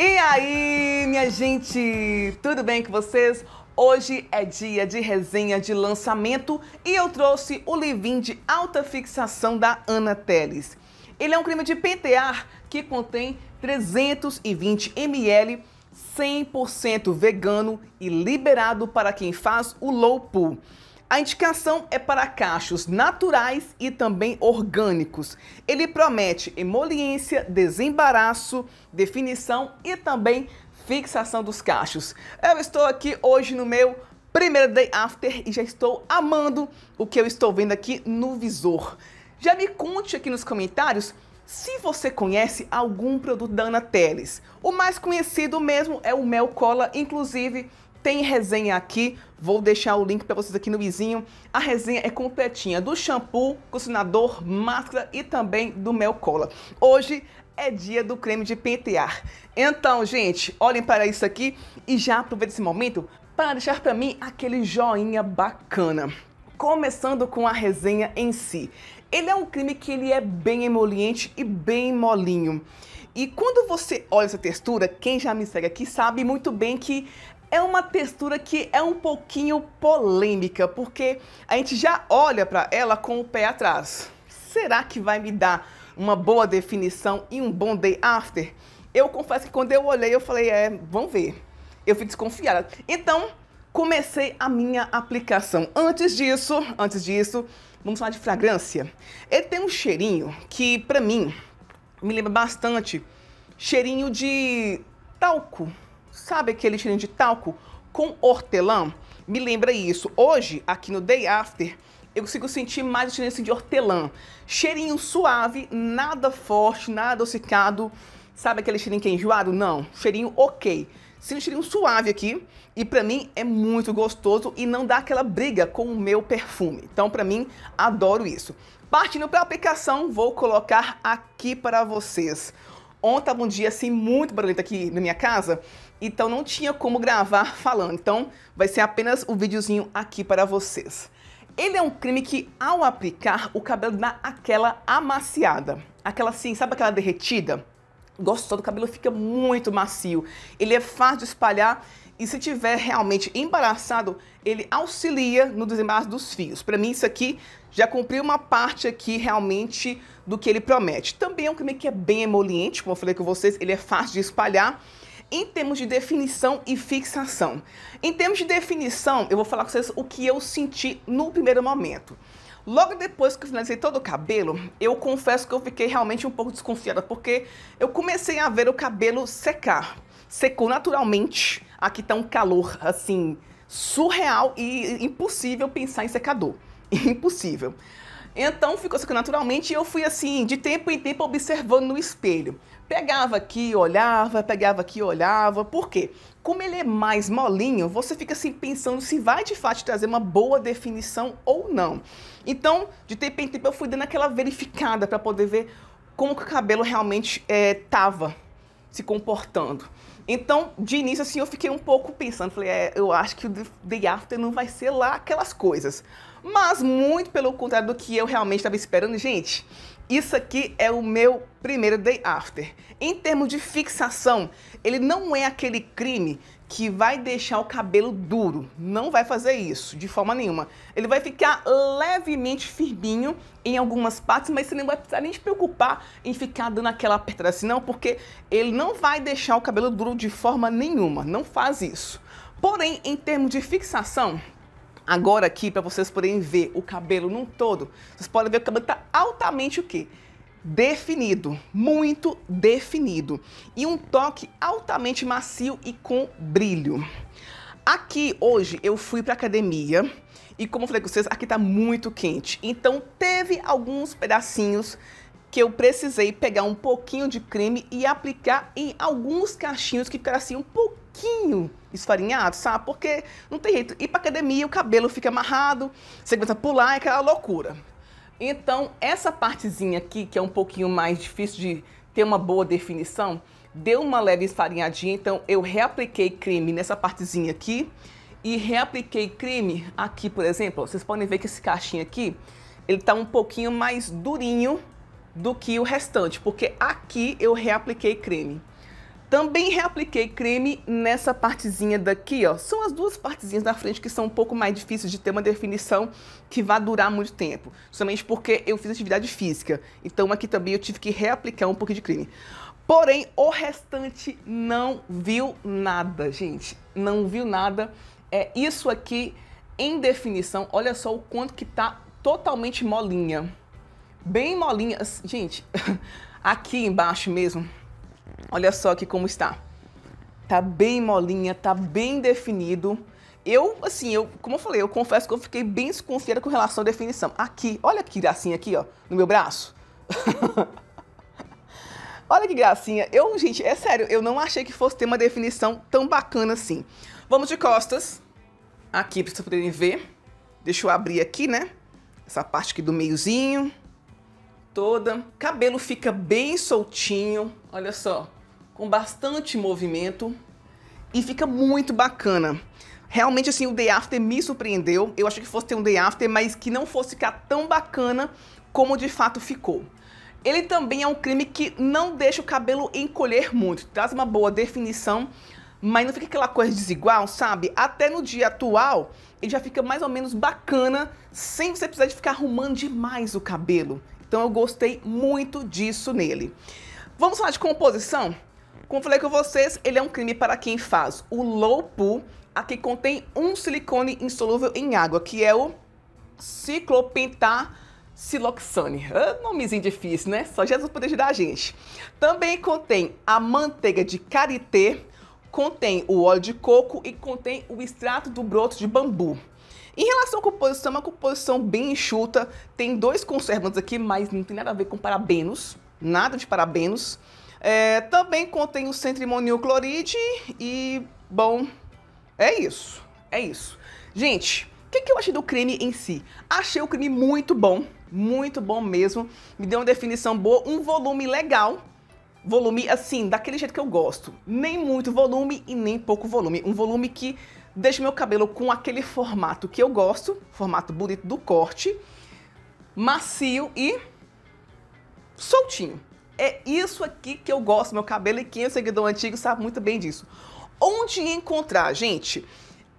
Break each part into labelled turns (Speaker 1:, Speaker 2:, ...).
Speaker 1: E aí, minha gente, tudo bem com vocês? Hoje é dia de resenha de lançamento e eu trouxe o livrinho de alta fixação da Ana Teles. Ele é um creme de pentear que contém 320 ml 100% vegano e liberado para quem faz o low pull. A indicação é para cachos naturais e também orgânicos. Ele promete emoliência, desembaraço, definição e também fixação dos cachos. Eu estou aqui hoje no meu primeiro day after e já estou amando o que eu estou vendo aqui no visor. Já me conte aqui nos comentários se você conhece algum produto da Ana Teles. O mais conhecido mesmo é o Mel Cola, inclusive tem resenha aqui Vou deixar o link para vocês aqui no vizinho. A resenha é completinha do shampoo, condicionador, máscara e também do mel cola. Hoje é dia do creme de pentear. Então, gente, olhem para isso aqui e já aproveita esse momento para deixar para mim aquele joinha bacana. Começando com a resenha em si. Ele é um creme que ele é bem emoliente e bem molinho. E quando você olha essa textura, quem já me segue aqui sabe muito bem que é uma textura que é um pouquinho polêmica, porque a gente já olha para ela com o pé atrás. Será que vai me dar uma boa definição e um bom day after? Eu confesso que quando eu olhei, eu falei, é, vamos ver. Eu fico desconfiada. Então, comecei a minha aplicação. Antes disso, antes disso, vamos falar de fragrância. Ele tem um cheirinho que, para mim, me lembra bastante cheirinho de talco, sabe aquele cheirinho de talco com hortelã? Me lembra isso. Hoje, aqui no Day After, eu consigo sentir mais o cheirinho assim de hortelã. Cheirinho suave, nada forte, nada adocicado. Sabe aquele cheirinho que é enjoado? Não, cheirinho ok. Sinto um cheirinho suave aqui e para mim é muito gostoso e não dá aquela briga com o meu perfume. Então para mim, adoro isso. Partindo para a aplicação, vou colocar aqui para vocês Ontem estava um dia assim muito barulhento aqui na minha casa, então não tinha como gravar falando. Então vai ser apenas o um videozinho aqui para vocês. Ele é um creme que ao aplicar o cabelo dá aquela amaciada, aquela assim, sabe aquela derretida? gostoso, o cabelo fica muito macio. Ele é fácil de espalhar e se tiver realmente embaraçado, ele auxilia no desembaraço dos fios. Para mim, isso aqui já cumpriu uma parte aqui realmente do que ele promete. Também é um creme que é bem emoliente, como eu falei com vocês, ele é fácil de espalhar. Em termos de definição e fixação. Em termos de definição, eu vou falar com vocês o que eu senti no primeiro momento. Logo depois que eu finalizei todo o cabelo, eu confesso que eu fiquei realmente um pouco desconfiada, porque eu comecei a ver o cabelo secar. Secou naturalmente. Aqui tá um calor, assim, surreal e impossível pensar em secador. impossível. Então ficou secando naturalmente e eu fui assim, de tempo em tempo, observando no espelho. Pegava aqui, olhava, pegava aqui, olhava. Por quê? Como ele é mais molinho, você fica assim pensando se vai de fato trazer uma boa definição ou não. Então, de tempo em tempo, eu fui dando aquela verificada para poder ver como que o cabelo realmente estava eh, é, se comportando. Então, de início, assim, eu fiquei um pouco pensando, falei, é, eu acho que o Day After não vai ser lá aquelas coisas. Mas muito pelo contrário do que eu realmente estava esperando, gente. Isso aqui é o meu primeiro Day After. Em termos de fixação, ele não é aquele crime que vai deixar o cabelo duro. Não vai fazer isso de forma nenhuma. Ele vai ficar levemente firminho em algumas partes, mas você não vai precisar nem se preocupar em ficar dando aquela apertada assim, não, porque ele não vai deixar o cabelo duro de forma nenhuma. Não faz isso. Porém, em termos de fixação, agora aqui para vocês poderem ver o cabelo num todo, vocês podem ver que o cabelo está altamente o quê? definido, muito definido e um toque altamente macio e com brilho. Aqui hoje eu fui para academia e como eu falei com vocês, aqui está muito quente. Então teve alguns pedacinhos que eu precisei pegar um pouquinho de creme e aplicar em alguns cachinhos que ficaram assim um pouquinho esfarinhados, sabe? Porque não tem jeito. Ir para academia, o cabelo fica amarrado, você começa a pular, é aquela loucura. Então, essa partezinha aqui, que é um pouquinho mais difícil de ter uma boa definição, deu uma leve esfarinhadinha, então eu reapliquei creme nessa partezinha aqui e reapliquei creme aqui, por exemplo. Vocês podem ver que esse caixinho aqui, ele tá um pouquinho mais durinho do que o restante, porque aqui eu reapliquei creme. Também reapliquei creme nessa partezinha daqui, ó. São as duas partezinhas da frente que são um pouco mais difíceis de ter uma definição que vá durar muito tempo. Somente porque eu fiz atividade física. Então aqui também eu tive que reaplicar um pouco de creme. Porém, o restante não viu nada, gente. Não viu nada. É isso aqui em definição. Olha só o quanto que tá totalmente molinha. Bem molinha. Gente, aqui embaixo mesmo Olha só aqui como está. Tá bem molinha, tá bem definido. Eu, assim, eu, como eu falei, eu confesso que eu fiquei bem desconfiada com relação à definição. Aqui, olha que gracinha aqui, ó, no meu braço. olha que gracinha. Eu, gente, é sério, eu não achei que fosse ter uma definição tão bacana assim. Vamos de costas. Aqui, pra vocês poderem ver. Deixa eu abrir aqui, né? Essa parte aqui do meiozinho toda. Cabelo fica bem soltinho, olha só, com bastante movimento e fica muito bacana. Realmente, assim, o Day After me surpreendeu. Eu achei que fosse ter um Day After, mas que não fosse ficar tão bacana como de fato ficou. Ele também é um creme que não deixa o cabelo encolher muito. Traz uma boa definição, mas não fica aquela coisa desigual, sabe? Até no dia atual, ele já fica mais ou menos bacana, sem você precisar de ficar arrumando demais o cabelo. Então eu gostei muito disso nele. Vamos falar de composição? Como falei com vocês, ele é um crime para quem faz o low pool. Aqui contém um silicone insolúvel em água, que é o ciclopentasiloxane. Ah, nomezinho difícil, né? Só Jesus poderia ajudar a gente. Também contém a manteiga de karité, contém o óleo de coco e contém o extrato do broto de bambu. Em relação à composição, é uma composição bem enxuta. Tem dois conservantes aqui, mas não tem nada a ver com parabenos. Nada de parabenos. É, também contém o centrimonil cloride e, bom, é isso. É isso. Gente, o que, que, eu achei do creme em si? Achei o creme muito bom, muito bom mesmo. Me deu uma definição boa, um volume legal. Volume, assim, daquele jeito que eu gosto. Nem muito volume e nem pouco volume. Um volume que deixo meu cabelo com aquele formato que eu gosto, formato bonito do corte, macio e soltinho. É isso aqui que eu gosto, meu cabelo, e quem é seguidor antigo sabe muito bem disso. Onde encontrar, gente?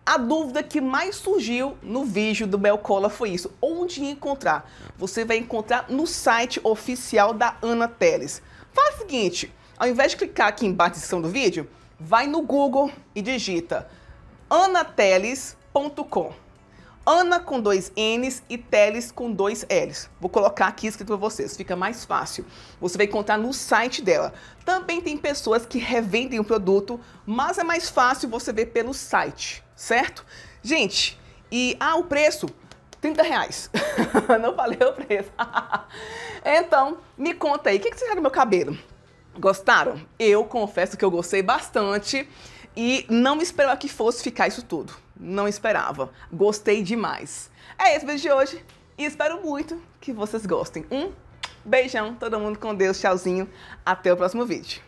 Speaker 1: A dúvida que mais surgiu no vídeo do Mel Cola foi isso. Onde encontrar? Você vai encontrar no site oficial da Ana Teles. Faz o seguinte, ao invés de clicar aqui embaixo na descrição do vídeo, vai no Google e digita anateles.com. Ana com dois N's e Teles com dois L's. Vou colocar aqui escrito para vocês, fica mais fácil. Você vai encontrar no site dela. Também tem pessoas que revendem o produto, mas é mais fácil você ver pelo site, certo? Gente, e ah, o preço? 30 reais. Não falei o preço. então, me conta aí, o que, que vocês acharam do meu cabelo? Gostaram? Eu confesso que eu gostei bastante. E não esperava que fosse ficar isso tudo. Não esperava. Gostei demais. É esse o vídeo de hoje e espero muito que vocês gostem. Um beijão, todo mundo com Deus, tchauzinho. Até o próximo vídeo.